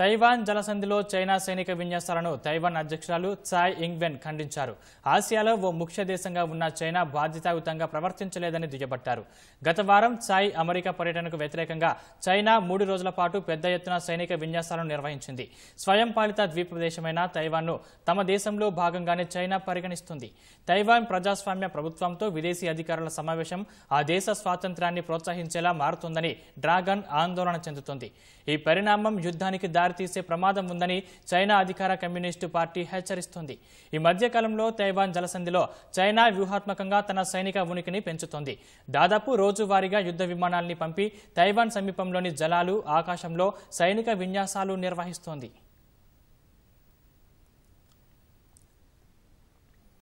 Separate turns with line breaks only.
Taiwan జలసంధిలో China సైనిక విన్యాసాలను Taiwan అధ్యక్షురాలు చాయ్ Ing-wen ఖండించారు ఆసియాలో ఓ ముఖ్య దేశంగా ఉన్న చైనా బాధ్యతాయుతంగా ప్రవర్తించలేదని దుయ్యబట్టారు గత వారం చాయ్ అమెరికా పర్యటనకు వ్యతిరేకంగా చైనా మూడు రోజుల పాటు పెద్ద ఎత్తున సైనిక విన్యాసాలను నిర్వహించింది స్వయం పాలిత ద్వీప దేశమైన తైవాన్ను తమ దేశంలో భాగంగానే చైనా పరిగణిస్తుంది తైవాన్ ప్రజాస్వామ్య ప్రభుత్వంతో విదేశీ అధికారుల సమావేశం ఆ దేశ స్వాతంత్ర్యాన్ని ప్రోత్సహించేలా మారుతుందని డ్రాగన్ ఆందోళన చెందుతుంది ఈ పరిణామం యుద్ధానికి దారి దారితీసే ప్రమాదం ఉందని చైనా అధికార కమ్యూనిస్టు పార్టీ హెచ్చరిస్తోంది ఈ మధ్యకాలంలో తైవాన్ జలసంధిలో చైనా వ్యూహాత్మకంగా తన సైనిక ఉనికిని పెంచుతోంది దాదాపు రోజువారీగా యుద్ధ విమానాల్ని పంపి తైవాన్ సమీపంలోని జలాలు ఆకాశంలో సైనిక విన్యాసాలు నిర్వహిస్తోంది